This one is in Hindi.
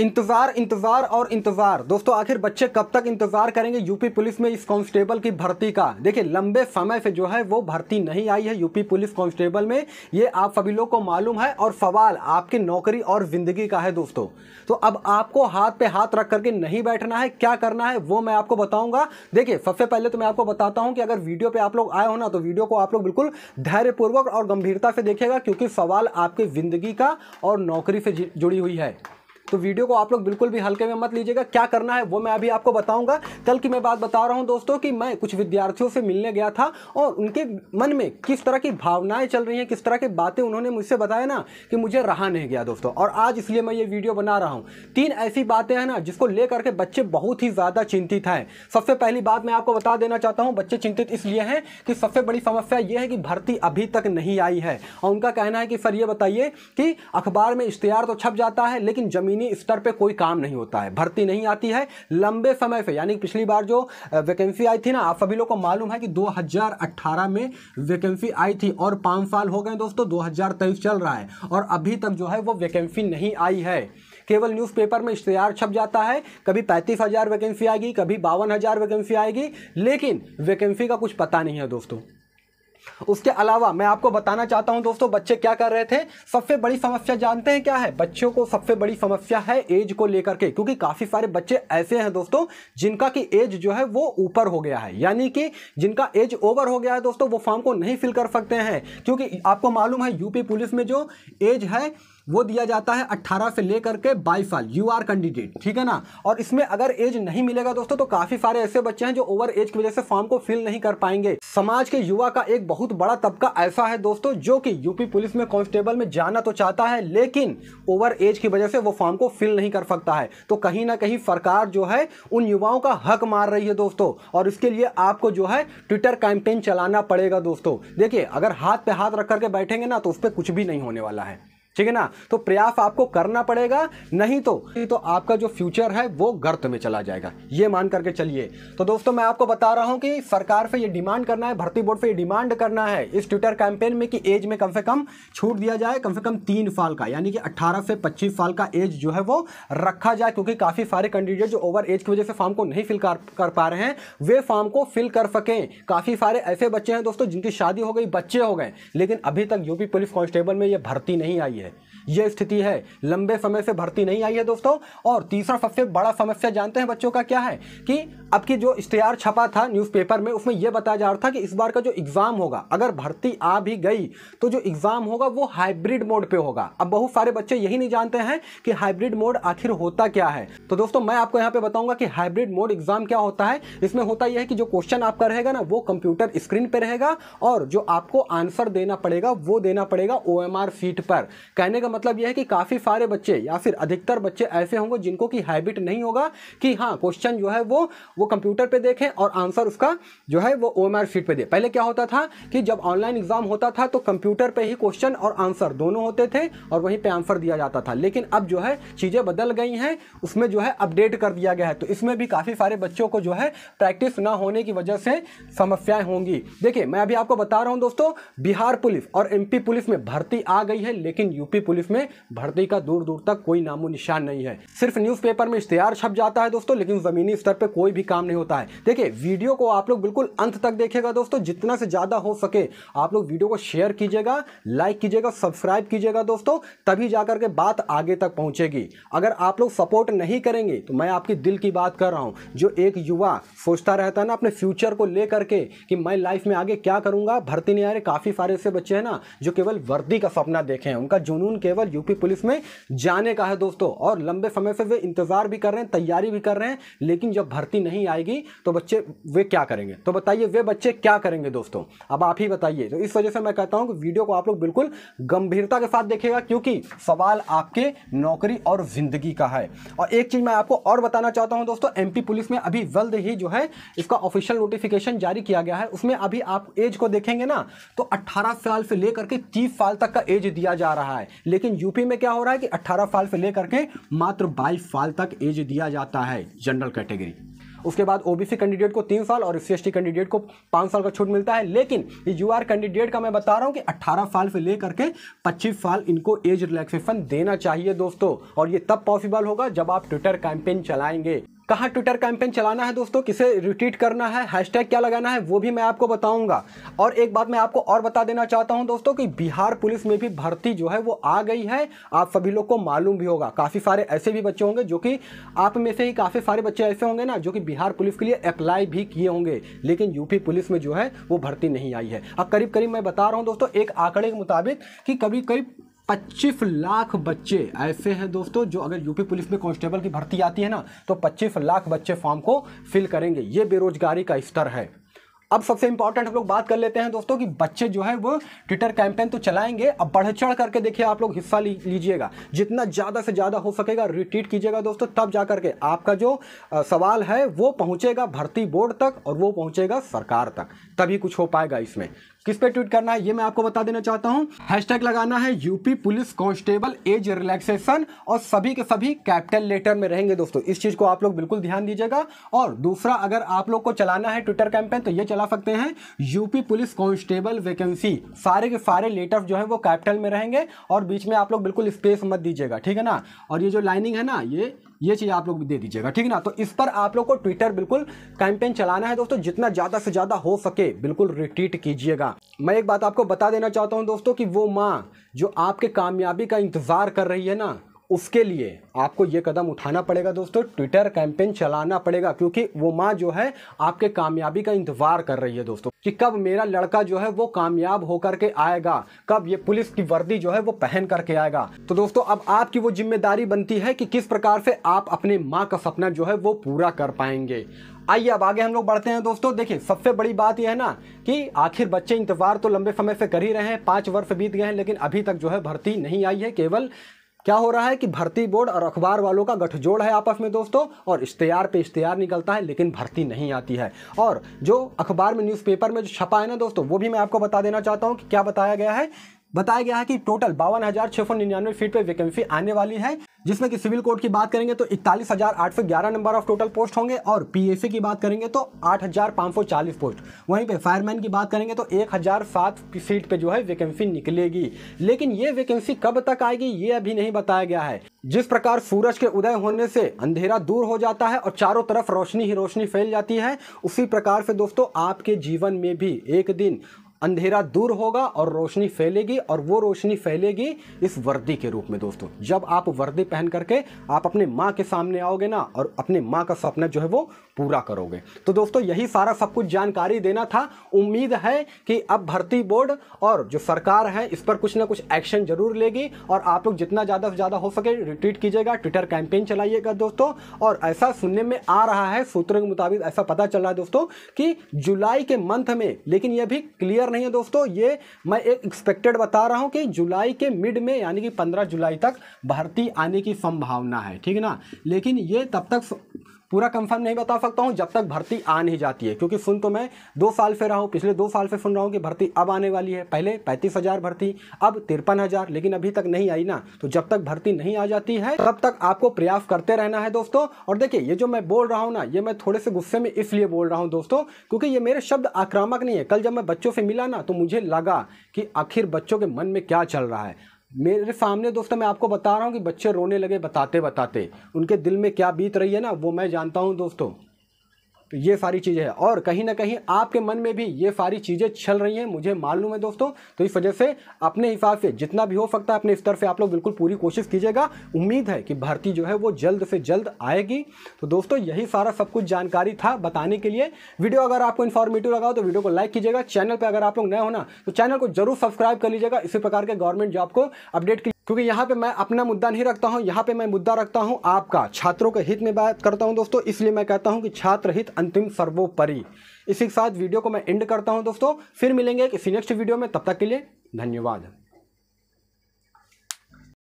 इंतज़ार इंतज़ार और इंतज़ार दोस्तों आखिर बच्चे कब तक इंतज़ार करेंगे यूपी पुलिस में इस कांस्टेबल की भर्ती का देखिए लंबे समय से जो है वो भर्ती नहीं आई है यूपी पुलिस कांस्टेबल में ये आप सभी लोग को मालूम है और सवाल आपकी नौकरी और ज़िंदगी का है दोस्तों तो अब आपको हाथ पे हाथ रख करके नहीं बैठना है क्या करना है वो मैं आपको बताऊंगा देखिए सबसे पहले तो मैं आपको बताता हूँ कि अगर वीडियो पर आप लोग आए हो ना तो वीडियो को आप लोग बिल्कुल धैर्यपूर्वक और गंभीरता से देखेगा क्योंकि सवाल आपकी ज़िंदगी का और नौकरी से जुड़ी हुई है तो वीडियो को आप लोग बिल्कुल भी हल्के में मत लीजिएगा क्या करना है वो मैं अभी आपको बताऊंगा कल की मैं बात बता रहा हूँ दोस्तों कि मैं कुछ विद्यार्थियों से मिलने गया था और उनके मन में किस तरह की भावनाएं चल रही हैं किस तरह की बातें उन्होंने मुझसे बताया ना कि मुझे रहा नहीं गया दोस्तों और आज इसलिए मैं ये वीडियो बना रहा हूँ तीन ऐसी बातें हैं ना जिसको लेकर के बच्चे बहुत ही ज़्यादा चिंतित हैं सबसे पहली बात मैं आपको बता देना चाहता हूँ बच्चे चिंतित इसलिए हैं कि सबसे बड़ी समस्या ये है कि भर्ती अभी तक नहीं आई है और उनका कहना है कि सर ये बताइए कि अखबार में इश्तेहार तो छप जाता है लेकिन जमीन ज़मीनी स्तर पे कोई काम नहीं होता है भर्ती नहीं आती है लंबे समय से यानी पिछली बार जो वैकेंसी आई थी ना आप सभी लोग को मालूम है कि 2018 में वैकेंसी आई थी और पाँच साल हो गए दोस्तों दो चल रहा है और अभी तक जो है वो वैकेंसी नहीं आई है केवल न्यूज़पेपर में इश्तेहार छप जाता है कभी पैंतीस हज़ार वैकेंसी आएगी कभी बावन हज़ार वैकेंसी आएगी लेकिन वैकेंसी का कुछ पता नहीं है दोस्तों उसके अलावा मैं आपको बताना चाहता हूं दोस्तों बच्चे क्या कर रहे थे सबसे बड़ी समस्या जानते हैं क्या है बच्चों को सबसे बड़ी समस्या है एज को लेकर के क्योंकि काफ़ी सारे बच्चे ऐसे हैं दोस्तों जिनका कि एज जो है वो ऊपर हो गया है यानी कि जिनका एज ओवर हो गया है दोस्तों वो फॉर्म को नहीं फिल कर सकते हैं क्योंकि आपको मालूम है यूपी पुलिस में जो एज है वो दिया जाता है 18 से लेकर के बाई साल यू आर कैंडिडेट ठीक है ना और इसमें अगर एज नहीं मिलेगा दोस्तों तो काफ़ी सारे ऐसे बच्चे हैं जो ओवर एज की वजह से फॉर्म को फिल नहीं कर पाएंगे समाज के युवा का एक बहुत बड़ा तबका ऐसा है दोस्तों जो कि यूपी पुलिस में कांस्टेबल में जाना तो चाहता है लेकिन ओवर एज की वजह से वो फॉर्म को फिल नहीं कर सकता है तो कहीं ना कहीं सरकार जो है उन युवाओं का हक मार रही है दोस्तों और इसके लिए आपको जो है ट्विटर कैंपेन चलाना पड़ेगा दोस्तों देखिए अगर हाथ पे हाथ रख करके बैठेंगे ना तो उस पर कुछ भी नहीं होने वाला है ठीक है ना तो प्रयास आपको करना पड़ेगा नहीं तो तो आपका जो फ्यूचर है वो गर्त में चला जाएगा ये मान करके चलिए तो दोस्तों मैं आपको बता रहा हूं कि सरकार से ये डिमांड करना है भर्ती बोर्ड से ये डिमांड करना है इस ट्विटर कैंपेन में कि एज में कम से कम छूट दिया जाए कम से कम तीन साल का यानी कि अट्ठारह से पच्चीस साल का एज जो है वो रखा जाए क्योंकि काफ़ी सारे कैंडिडेट जो ओवर एज की वजह से फॉर्म को नहीं फिल कर पा रहे हैं वे फॉर्म को फिल कर सकें काफ़ी सारे ऐसे बच्चे हैं दोस्तों जिनकी शादी हो गई बच्चे हो गए लेकिन अभी तक यूपी पुलिस कांस्टेबल में यह भर्ती नहीं आई yine. यह स्थिति है लंबे समय से भर्ती नहीं आई है दोस्तों और तीसरा सबसे बड़ा समस्या जानते हैं बच्चों का क्या है कि अब की जो इश्तेहार छपा था न्यूज़पेपर में उसमें यह बताया जा रहा था कि इस बार का जो एग्ज़ाम होगा अगर भर्ती आ भी गई तो जो एग्ज़ाम होगा वो हाइब्रिड मोड पे होगा अब बहुत सारे बच्चे यही नहीं जानते हैं कि हाइब्रिड मोड आखिर होता क्या है तो दोस्तों मैं आपको यहाँ पे बताऊंगा कि हाइब्रिड मोड एग्ज़ाम क्या होता है इसमें होता यह है कि जो क्वेश्चन आपका रहेगा ना वो कंप्यूटर स्क्रीन पर रहेगा और जो आपको आंसर देना पड़ेगा वो देना पड़ेगा ओ एम आर सीट पर कहने का मतलब यह है कि काफ़ी सारे बच्चे या फिर अधिकतर बच्चे ऐसे होंगे जिनको कि हैबिट नहीं होगा कि हाँ क्वेश्चन जो है वो वो कंप्यूटर पे देखें और आंसर उसका जो है वो ओ एम शीट पे दे पहले क्या होता था कि जब ऑनलाइन एग्जाम होता था तो कंप्यूटर पे ही क्वेश्चन और आंसर दोनों होते थे और वहीं पे आंसर दिया जाता था लेकिन अब जो है चीज़ें बदल गई हैं उसमें जो है अपडेट कर दिया गया है तो इसमें भी काफ़ी सारे बच्चों को जो है प्रैक्टिस ना होने की वजह से समस्याएं होंगी देखिए मैं अभी आपको बता रहा हूँ दोस्तों बिहार पुलिस और एमपी पुलिस में भर्ती आ गई है लेकिन यूपी पुलिस पुलिस में भर्ती का दूर दूर तक कोई नामो निशान नहीं है सिर्फ न्यूज़पेपर में इश्तेहार छप जाता है दोस्तों लेकिन ज़मीनी स्तर पर कोई भी काम नहीं होता है देखिए वीडियो को आप लोग बिल्कुल अंत तक देखेगा दोस्तों जितना से ज़्यादा हो सके आप लोग वीडियो को शेयर कीजिएगा लाइक कीजिएगा सब्सक्राइब कीजिएगा दोस्तों तभी जाकर के बात आगे तक पहुंचेगी अगर आप लोग सपोर्ट नहीं करेंगे तो मैं आपकी दिल की बात कर रहा हूं जो एक युवा सोचता रहता है ना अपने फ्यूचर को लेकर के कि मैं लाइफ में आगे क्या करूंगा भर्ती नहीं आ रहे काफ़ी सारे ऐसे बच्चे हैं ना जो केवल वर्दी का सपना देखे हैं उनका जुनून के केवल यूपी पुलिस में जाने का है दोस्तों और लंबे समय से वे इंतज़ार भी कर रहे हैं तैयारी भी कर रहे हैं लेकिन जब भर्ती नहीं आएगी तो बच्चे वे क्या करेंगे तो बताइए वे बच्चे क्या करेंगे दोस्तों अब आप ही बताइए तो इस वजह से मैं कहता हूँ कि वीडियो को आप लोग बिल्कुल गंभीरता के साथ देखेगा क्योंकि सवाल आपके नौकरी और ज़िंदगी का है और एक चीज़ मैं आपको और बताना चाहता हूँ दोस्तों एमपी पुलिस में अभी जल्द ही जो है इसका ऑफिशियल नोटिफिकेशन जारी किया गया है उसमें अभी आप एज को देखेंगे ना तो अट्ठारह साल से लेकर के तीस साल तक का एज दिया जा रहा है लेकिन यूपी में क्या हो रहा है कि 18 साल से लेकर के मात्र 22 साल तक एज दिया जाता है जनरल कैटेगरी उसके बाद ओबीसी कैंडिडेट को तीन साल और एस सी कैंडिडेट को पाँच साल का छूट मिलता है लेकिन यू आर कैंडिडेट का मैं बता रहा हूँ कि अट्ठारह साल से लेकर के पच्चीस साल इनको एज रिलैक्सेशन देना चाहिए दोस्तों और ये तब पॉसिबल होगा जब आप ट्विटर कैंपेन चलाएंगे कहाँ ट्विटर कैंपेन चलाना है दोस्तों किसे रिट्वीट करना है हैशटैग क्या लगाना है वो भी मैं आपको बताऊंगा और एक बात मैं आपको और बता देना चाहता हूं दोस्तों कि बिहार पुलिस में भी भर्ती जो है वो आ गई है आप सभी लोग को मालूम भी होगा काफ़ी सारे ऐसे भी बच्चे होंगे जो कि आप में से ही काफ़ी सारे बच्चे ऐसे होंगे ना जो कि बिहार पुलिस के लिए अप्लाई भी किए होंगे लेकिन यूपी पुलिस में जो है वो भर्ती नहीं आई है अब करीब करीब मैं बता रहा हूँ दोस्तों एक आंकड़े के मुताबिक कि कभी करीब पच्चीस लाख बच्चे ऐसे हैं दोस्तों जो अगर यूपी पुलिस में कांस्टेबल की भर्ती आती है ना तो पच्चीस लाख बच्चे फॉर्म को फिल करेंगे ये बेरोजगारी का स्तर है अब सबसे इंपॉर्टेंट हम लोग बात कर लेते हैं दोस्तों कि बच्चे जो है वो ट्विटर कैंपेन तो चलाएंगे अब बढ़ चढ़ करके देखिए आप लोग हिस्सा ली, लीजिएगा जितना ज़्यादा से ज़्यादा हो सकेगा रिट्वीट कीजिएगा दोस्तों तब जा करके आपका जो आ, सवाल है वो पहुँचेगा भर्ती बोर्ड तक और वो पहुँचेगा सरकार तक तभी कुछ हो पाएगा इसमें किस पे ट्वीट करना है ये मैं आपको बता देना चाहता हूँ हैशटैग लगाना है UP police constable age relaxation और सभी के सभी कैपिटल लेटर में रहेंगे दोस्तों इस चीज़ को आप लोग बिल्कुल ध्यान दीजिएगा और दूसरा अगर आप लोग को चलाना है ट्विटर कैंपेन तो ये चला सकते हैं यूपी पुलिस कांस्टेबल वैकेंसी सारे के सारे लेटर जो है वो कैपिटल में रहेंगे और बीच में आप लोग बिल्कुल स्पेस मत दीजिएगा ठीक है ना और ये जो लाइनिंग है ना ये ये चीज़ आप लोग दे दीजिएगा ठीक ना तो इस पर आप लोग को ट्विटर बिल्कुल कैंपेन चलाना है दोस्तों जितना ज़्यादा से ज़्यादा हो सके बिल्कुल रिट्वीट कीजिएगा मैं एक बात आपको बता देना चाहता हूँ दोस्तों कि वो माँ जो आपके कामयाबी का इंतज़ार कर रही है ना उसके लिए आपको ये कदम उठाना पड़ेगा दोस्तों ट्विटर कैंपेन चलाना पड़ेगा क्योंकि वो माँ जो है आपके कामयाबी का इंतजार कर रही है दोस्तों कि कब मेरा लड़का जो है वो कामयाब होकर के आएगा कब ये पुलिस की वर्दी जो है वो पहन करके आएगा तो दोस्तों अब आपकी वो जिम्मेदारी बनती है कि किस प्रकार से आप अपने माँ का सपना जो है वो पूरा कर पाएंगे आइए अब आगे हम लोग बढ़ते हैं दोस्तों देखिए सबसे बड़ी बात यह है ना कि आखिर बच्चे इंतजार तो लंबे समय से कर ही रहे हैं पांच वर्ष बीत गए हैं लेकिन अभी तक जो है भर्ती नहीं आई है केवल क्या हो रहा है कि भर्ती बोर्ड और अखबार वालों का गठजोड़ है आपस में दोस्तों और इश्तेहार पे इश्तेहार निकलता है लेकिन भर्ती नहीं आती है और जो अखबार में न्यूज़पेपर में जो छपा है ना दोस्तों वो भी मैं आपको बता देना चाहता हूँ कि क्या बताया गया है बताया गया है कि टोटल बावन हज़ार छः सौ निन्यानवे फीट पर वैकेंसी आने वाली है जिसमें कि सिविल कोड की बात करेंगे तो इकतालीस हजार आठ सौ ग्यारह नंबर ऑफ टोटल पोस्ट होंगे और पी की बात करेंगे तो आठ हजार पांच सौ चालीस पोस्ट वहीं पे फायरमैन की बात करेंगे तो एक हजार सात सीट पे जो है वैकेंसी निकलेगी लेकिन ये वैकेंसी कब तक आएगी ये अभी नहीं बताया गया है जिस प्रकार सूरज के उदय होने से अंधेरा दूर हो जाता है और चारों तरफ रोशनी ही रोशनी फैल जाती है उसी प्रकार से दोस्तों आपके जीवन में भी एक दिन अंधेरा दूर होगा और रोशनी फैलेगी और वो रोशनी फैलेगी इस वर्दी के रूप में दोस्तों जब आप वर्दी पहन करके आप अपने माँ के सामने आओगे ना और अपने माँ का सपना जो है वो पूरा करोगे तो दोस्तों यही सारा सब कुछ जानकारी देना था उम्मीद है कि अब भर्ती बोर्ड और जो सरकार है इस पर कुछ ना कुछ एक्शन जरूर लेगी और आप लोग जितना ज़्यादा से ज़्यादा हो सके रिट्वीट कीजिएगा ट्विटर कैंपेन चलाइएगा दोस्तों और ऐसा सुनने में आ रहा है सूत्रों के मुताबिक ऐसा पता चल रहा है दोस्तों कि जुलाई के मंथ में लेकिन यह भी क्लियर नहीं है दोस्तों ये मैं एक एक्सपेक्टेड बता रहा हूँ कि जुलाई के मिड में यानी कि पंद्रह जुलाई तक भर्ती आने की संभावना है ठीक है ना लेकिन ये तब तक पूरा कंफर्म नहीं बता सकता हूँ जब तक भर्ती आ नहीं जाती है क्योंकि सुन तो मैं दो साल से रहा हूँ पिछले दो साल से सुन रहा हूँ कि भर्ती अब आने वाली है पहले पैंतीस हज़ार भर्ती अब तिरपन हज़ार लेकिन अभी तक नहीं आई ना तो जब तक भर्ती नहीं आ जाती है तब तक आपको प्रयास करते रहना है दोस्तों और देखिए ये जो मैं बोल रहा हूँ ना ये मैं थोड़े से गुस्से में इसलिए बोल रहा हूँ दोस्तों क्योंकि ये मेरे शब्द आक्रामक नहीं है कल जब मैं बच्चों से मिला ना तो मुझे लगा कि आखिर बच्चों के मन में क्या चल रहा है मेरे सामने दोस्तों मैं आपको बता रहा हूँ कि बच्चे रोने लगे बताते बताते उनके दिल में क्या बीत रही है ना वो मैं जानता हूँ दोस्तों तो ये सारी चीज़ें हैं और कहीं ना कहीं आपके मन में भी ये सारी चीज़ें चल रही हैं मुझे मालूम है दोस्तों तो इस वजह से अपने हिसाब से जितना भी हो सकता है अपने स्तर से आप लोग बिल्कुल पूरी कोशिश कीजिएगा उम्मीद है कि भर्ती जो है वो जल्द से जल्द आएगी तो दोस्तों यही सारा सब कुछ जानकारी था बताने के लिए वीडियो अगर आपको इन्फॉर्मेटिव लगा तो वीडियो को लाइक कीजिएगा चैनल पर अगर आप लोग नए होना तो चैनल को जरूर सब्सक्राइब कर लीजिएगा इसी प्रकार के गवर्नमेंट जॉब को अपडेट क्योंकि यहाँ पे मैं अपना मुद्दा नहीं रखता हूँ यहाँ पे मैं मुद्दा रखता हूँ आपका छात्रों के हित में बात करता हूँ दोस्तों इसलिए मैं कहता हूँ कि छात्र हित अंतिम सर्वोपरि इसी के साथ वीडियो को मैं एंड करता हूँ दोस्तों फिर मिलेंगे किसी नेक्स्ट वीडियो में तब तक के लिए धन्यवाद